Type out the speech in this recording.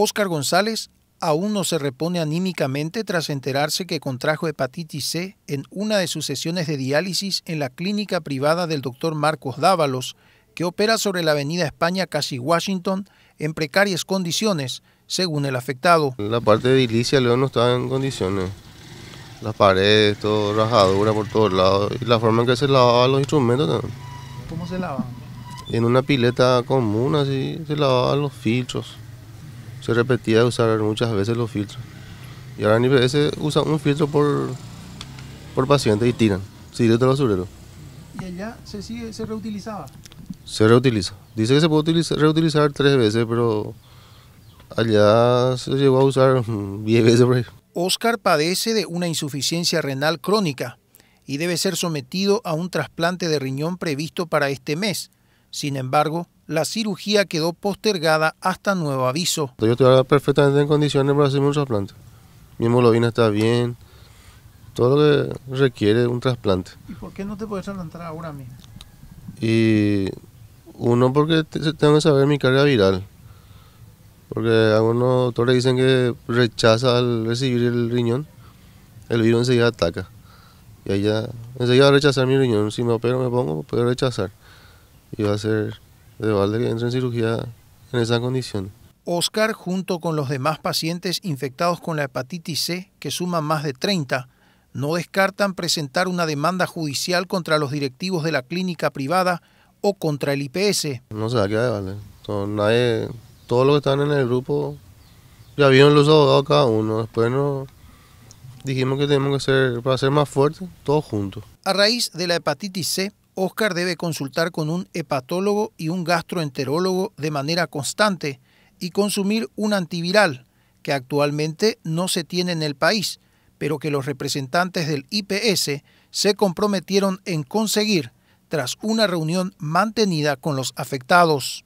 Óscar González aún no se repone anímicamente tras enterarse que contrajo hepatitis C en una de sus sesiones de diálisis en la clínica privada del doctor Marcos Dávalos, que opera sobre la avenida España casi Washington en precarias condiciones, según el afectado. La parte de edilicia León no estaba en condiciones. Las paredes, todo rajadura por todos lados. Y la forma en que se lavaban los instrumentos también. ¿Cómo se lavaban? En una pileta común, así se lavaban los filtros se repetía usar muchas veces los filtros. Y ahora ni veces usa un filtro por, por paciente y tiran, si de al este basurero. ¿Y allá se sigue, se reutilizaba? Se reutiliza. Dice que se puede utilizar, reutilizar tres veces, pero allá se llegó a usar mm, diez veces Oscar padece de una insuficiencia renal crónica y debe ser sometido a un trasplante de riñón previsto para este mes. Sin embargo, la cirugía quedó postergada hasta nuevo aviso. Yo estoy perfectamente en condiciones para hacerme un trasplante. Mi hemoglobina está bien, todo lo que requiere un trasplante. ¿Y por qué no te puedes trasplantar ahora mismo? Y uno porque tengo que saber mi carga viral. Porque algunos doctores dicen que rechaza al recibir el riñón, el virus enseguida ataca. Y ahí ya, enseguida va a rechazar mi riñón. Si me opero, me pongo, puedo rechazar. Y va a ser de que entra en cirugía en esa condición. Oscar, junto con los demás pacientes infectados con la hepatitis C, que suman más de 30, no descartan presentar una demanda judicial contra los directivos de la clínica privada o contra el IPS. No se qué hay de nadie, todos los que están en el grupo ya vieron los abogados cada uno. Después no, dijimos que tenemos que ser, para ser más fuertes, todos juntos. A raíz de la hepatitis C, Oscar debe consultar con un hepatólogo y un gastroenterólogo de manera constante y consumir un antiviral que actualmente no se tiene en el país, pero que los representantes del IPS se comprometieron en conseguir tras una reunión mantenida con los afectados.